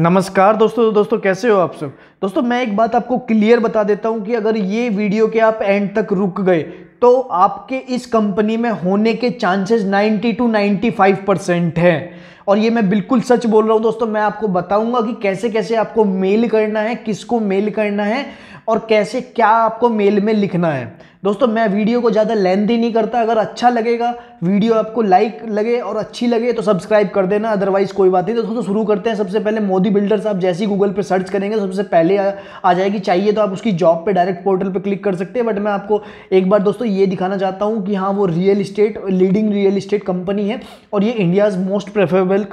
नमस्कार दोस्तों तो दोस्तों कैसे हो आप सब दोस्तों मैं एक बात आपको क्लियर बता देता हूं कि अगर ये वीडियो के आप एंड तक रुक गए तो आपके इस कंपनी में होने के चांसेस 90 टू 95 परसेंट हैं और ये मैं बिल्कुल सच बोल रहा हूं दोस्तों मैं आपको बताऊंगा कि कैसे कैसे आपको मेल करना है किसको मेल करना है और कैसे क्या आपको मेल में लिखना है दोस्तों मैं वीडियो को ज़्यादा लेंदी नहीं करता अगर अच्छा लगेगा वीडियो आपको लाइक लगे और अच्छी लगे तो सब्सक्राइब कर देना अदरवाइज़ कोई बात नहीं तो दोस्तों शुरू करते हैं सबसे पहले मोदी बिल्डर्स आप जैसे ही गूगल पर सर्च करेंगे सबसे पहले आ, आ जाएगी चाहिए तो आप उसकी जॉब पर डायरेक्ट पोर्टल पर क्लिक कर सकते हैं बट मैं आपको एक बार दोस्तों ये दिखाना चाहता हूँ कि हाँ वो real estate leading real estate company है और ये इंडियाज़ मोस्ट प्रेफरेबल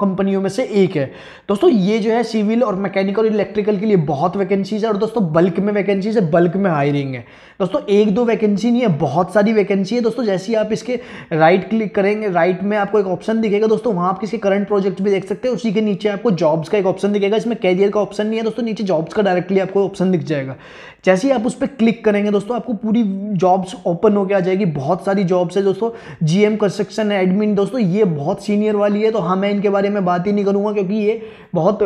कंपनियों में से एक है दोस्तों ये जो है सिविल और मैकेनिकल इलेक्ट्रिकल के लिए बहुत वैकेंसीज है और दोस्तों बल्क में वैकेंसीज है बल्क में हायरिंग है दोस्तों एक दो वैकेंसी नहीं है बहुत सारी वैकेंसी है दोस्तों जैसे ही आप इसके राइट क्लिक करेंगे राइट में आपको एक ऑप्शन दिखेगा दोस्तों वहाँ आप किसी करंट प्रोजेक्ट भी देख सकते हैं उसी के नीचे आपको जॉब्स का एक ऑप्शन दिखेगा इसमें कैरियर का ऑप्शन नहीं है दोस्तों नीचे जॉब्स का डायरेक्टली आपको ऑप्शन दिख जाएगा जैसे ही आप उस पर क्लिक करेंगे दोस्तों आपको पूरी जॉब्स ओपन होकर आ जाएगी बहुत सारी जॉब्स है दोस्तों जीएम कंस्ट्रक्शन है एडमिन दोस्तों ये बहुत सीनियर वाली है तो हमें हाँ, इनके बारे में बात ही नहीं करूँगा क्योंकि ये बहुत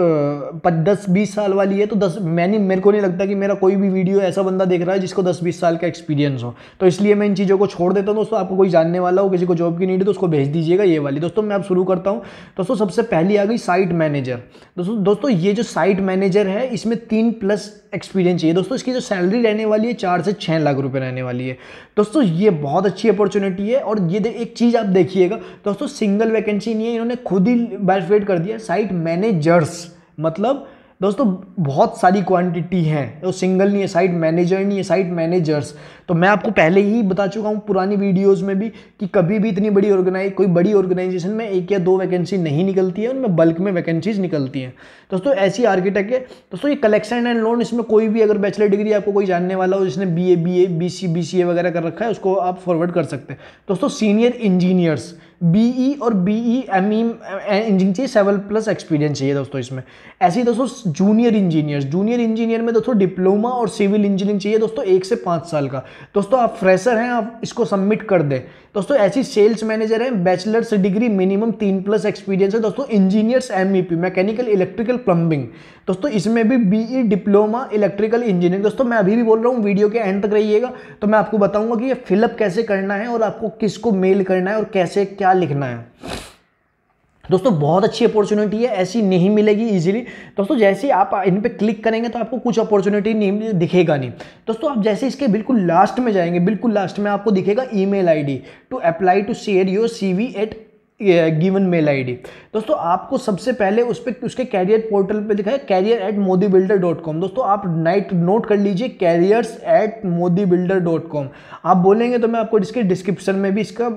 दस बीस साल वाली है तो दस मैंने मेरे को नहीं लगता कि मेरा कोई भी वीडियो ऐसा बंदा देख रहा है जिसको दस बीस साल का एक्सपीरियंस हो तो इसलिए मैं इन चीज़ों को छोड़ देता हूँ दोस्तों आपको कोई जानने वाला हो किसी को जॉब की नीड है तो उसको भेज दीजिएगा ये वाली दोस्तों मैं आप शुरू करता हूँ दोस्तों सबसे पहली आ गई साइट मैनेजर दोस्तों दोस्तों ये जो साइट मैनेजर है इसमें तीन प्लस एक्सपीरियंस चाहिए दोस्तों इसकी जो सैलरी रहने वाली है चार से छः लाख रुपये रहने वाली है दोस्तों ये बहुत अच्छी अपॉर्चुनिटी है और ये एक चीज़ आप देखिएगा दोस्तों सिंगल वैकेंसी नहीं है इन्होंने खुद ही बेनिफिट कर दिया साइट मैनेजर्स मतलब दोस्तों बहुत सारी क्वांटिटी हैं तो सिंगल नहीं है साइट मैनेजर नहीं है साइट मैनेजर्स तो मैं आपको पहले ही बता चुका हूँ पुरानी वीडियोज़ में भी कि कभी भी इतनी बड़ी ऑर्गेनाइज कोई बड़ी ऑर्गेनाइजेशन में एक या दो वैकेंसी नहीं निकलती है उनमें बल्क में वैकेंसीज निकलती हैं दोस्तों ऐसी आर्किटेक्ट है दोस्तों ये कलेक्शन एंड लोन इसमें कोई भी अगर बैचलर डिग्री आपको कोई जानने वाला हो जिसने B A B A B C B C A वगैरह कर रखा है उसको आप फॉरवर्ड कर सकते हैं दोस्तों सीनियर इंजीनियर्स बी और B E M E engineer चाहिए सेवन प्लस एक्सपीरियंस चाहिए दोस्तों इसमें ऐसे ही दोस्तों जूनियर इंजीनियर्स जूनियर इंजीनियर में दोस्तों डिप्लोमा और सिविल इंजीनियरिंग चाहिए दोस्तों एक से पाँच साल का दोस्तों आप फ्रेशर हैं आप इसको सबमिट कर दें दोस्तों ऐसी सेल्स मैनेजर हैं बैचलर्स डिग्री मिनिमम तीन प्लस एक्सपीरियंस है दोस्तों engineers MEP mechanical electrical plumbing दोस्तों इसमें भी बीई डिप्लोमा इलेक्ट्रिकल इंजीनियरिंग दोस्तों मैं अभी भी बोल रहा हूँ वीडियो के एंड तक रहिएगा तो मैं आपको बताऊँगा कि ये फिलअप कैसे करना है और आपको किसको मेल करना है और कैसे क्या लिखना है दोस्तों बहुत अच्छी अपॉर्चुनिटी है ऐसी नहीं मिलेगी इजीली दोस्तों जैसे ही आप इन पर क्लिक करेंगे तो आपको कुछ अपॉर्चुनिटी नहीं दिखेगा नहीं दोस्तों आप जैसे इसके बिल्कुल लास्ट में जाएंगे बिल्कुल लास्ट में आपको दिखेगा email ID to apply to share your V at given mail ID दोस्तों आपको सबसे पहले उस पर उसके कैरियर पोर्टल पे लिखा है career at Modi builder dot com दोस्तों आप नाइट नोट कर लीजिए careers at Modi builder dot com आप बोलेंगे तो मैं आपको इसके डिस्क्रिप्शन में भी इसका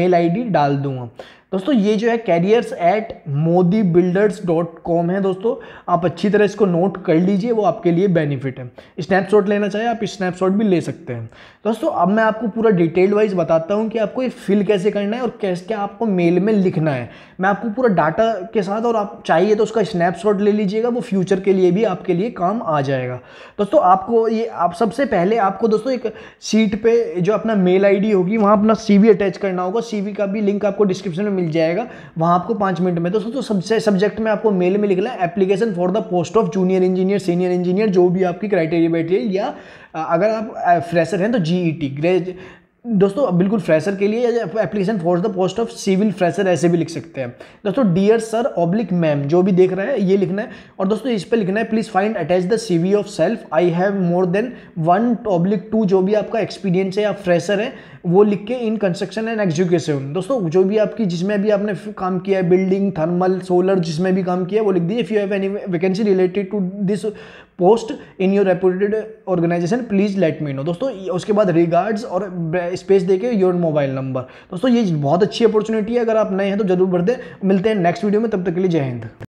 मेल आईडी डाल दूंगा दोस्तों ये जो है careers at Modi builders dot com है दोस्तों आप अच्छी तरह इसको नोट कर लीजिए वो आपके लिए बेनिफिट है स्नैपशॉट लेना चाहिए आप स्नैपशॉट भी ले सकते हैं दोस्तों अब मैं आपको पूरा डिटेल वाइज बताता हूँ कि आपको ये फिल कैसे करना है और कैसे क्या आपको मेल में लिखना है मैं आपको पूरा डाटा के साथ और आप चाहिए तो उसका स्नैपशॉट ले लीजिएगा वो फ्यूचर के लिए भी आपके लिए काम आ जाएगा दोस्तों आपको ये आप सबसे पहले आपको दोस्तों एक सीट पे जो अपना मेल आई होगी वहाँ अपना सी अटैच करना होगा सी का भी लिंक आपको डिस्क्रिप्शन में मिल जाएगा वहाँ आपको पाँच मिनट में तो दोस्तों सबसे सब्जेक्ट में आपको मेल में लिखना है application for the post of junior engineer senior engineer जो भी आपकी क्राइटेरिया बैठी है या अगर आप फ्रेशर हैं तो जी ई टी दोस्तों बिल्कुल फ्रेशर के लिए application for the post of civil fresher ऐसे भी लिख सकते हैं दोस्तों डियर सर ऑब्लिक मैम जो भी देख रहे हैं ये लिखना है और दोस्तों इस पर लिखना है please find attach the CV of self I have more than one oblique two जो भी आपका एक्सपीरियंस है या फ्रेशर है वो लिख के इन कंस्ट्रक्शन एंड एग्जीक्यूशन दोस्तों जो भी आपकी जिसमें भी आपने काम किया है बिल्डिंग थर्मल सोलर जिसमें भी काम किया है वो लिख दीजिए if you have any vacancy related to this post in your reputed organisation please let me know दोस्तों उसके बाद रिगार्ड्स और स्पेस देके योर मोबाइल नंबर दोस्तों ये बहुत अच्छी अपॉर्चुनिटी है अगर आप नए हैं तो जरूर भर मिलते हैं नेक्स्ट वीडियो में तब तक के लिए जय हिंद